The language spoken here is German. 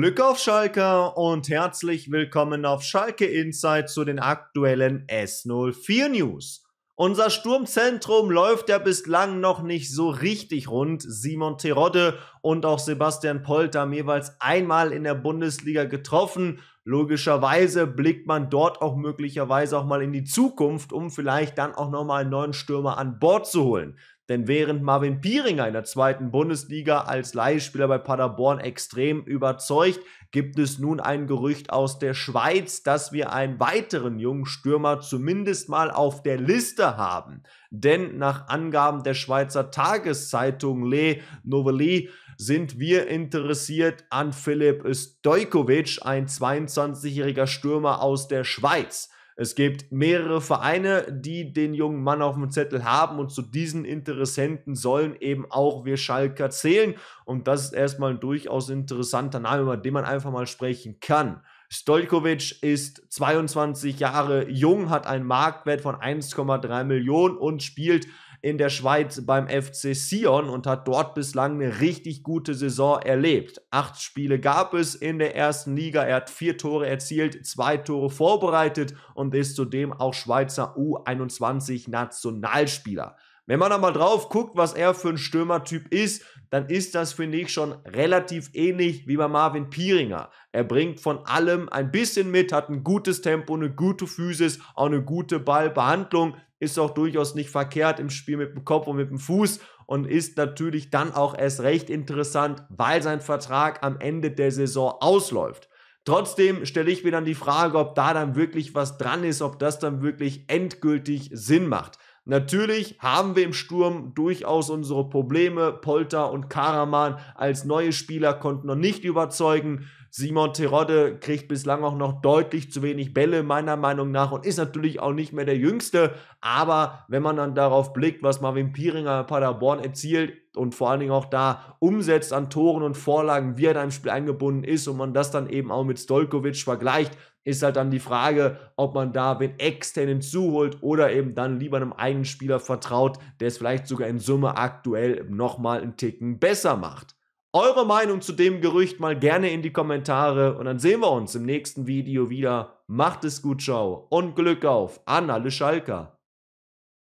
Glück auf Schalke und herzlich willkommen auf Schalke Insight zu den aktuellen S04 News. Unser Sturmzentrum läuft ja bislang noch nicht so richtig rund. Simon Terodde und auch Sebastian Polter haben jeweils einmal in der Bundesliga getroffen Logischerweise blickt man dort auch möglicherweise auch mal in die Zukunft, um vielleicht dann auch nochmal einen neuen Stürmer an Bord zu holen. Denn während Marvin Pieringer in der zweiten Bundesliga als Leihspieler bei Paderborn extrem überzeugt, gibt es nun ein Gerücht aus der Schweiz, dass wir einen weiteren jungen Stürmer zumindest mal auf der Liste haben. Denn nach Angaben der Schweizer Tageszeitung Le Novelli sind wir interessiert an Philipp Stojkovic, ein 22-jähriger Stürmer aus der Schweiz. Es gibt mehrere Vereine, die den jungen Mann auf dem Zettel haben und zu diesen Interessenten sollen eben auch wir Schalker zählen. Und das ist erstmal ein durchaus interessanter Name, über den man einfach mal sprechen kann. Stolkovic ist 22 Jahre jung, hat einen Marktwert von 1,3 Millionen und spielt in der Schweiz beim FC Sion und hat dort bislang eine richtig gute Saison erlebt. Acht Spiele gab es in der ersten Liga. Er hat vier Tore erzielt, zwei Tore vorbereitet und ist zudem auch Schweizer U21 Nationalspieler. Wenn man da mal drauf guckt, was er für ein Stürmertyp ist, dann ist das, finde ich, schon relativ ähnlich wie bei Marvin Pieringer. Er bringt von allem ein bisschen mit, hat ein gutes Tempo, eine gute Physis, auch eine gute Ballbehandlung ist auch durchaus nicht verkehrt im Spiel mit dem Kopf und mit dem Fuß und ist natürlich dann auch erst recht interessant, weil sein Vertrag am Ende der Saison ausläuft. Trotzdem stelle ich mir dann die Frage, ob da dann wirklich was dran ist, ob das dann wirklich endgültig Sinn macht. Natürlich haben wir im Sturm durchaus unsere Probleme. Polter und Karaman als neue Spieler konnten noch nicht überzeugen. Simon Terodde kriegt bislang auch noch deutlich zu wenig Bälle, meiner Meinung nach, und ist natürlich auch nicht mehr der Jüngste. Aber wenn man dann darauf blickt, was Marvin Pieringer Paderborn erzielt und vor allen Dingen auch da umsetzt an Toren und Vorlagen, wie er da im Spiel eingebunden ist und man das dann eben auch mit Stolkovic vergleicht, ist halt dann die Frage, ob man da wen extern hinzuholt oder eben dann lieber einem eigenen Spieler vertraut, der es vielleicht sogar in Summe aktuell nochmal einen Ticken besser macht. Eure Meinung zu dem Gerücht mal gerne in die Kommentare und dann sehen wir uns im nächsten Video wieder. Macht es gut, ciao und Glück auf an alle Schalker.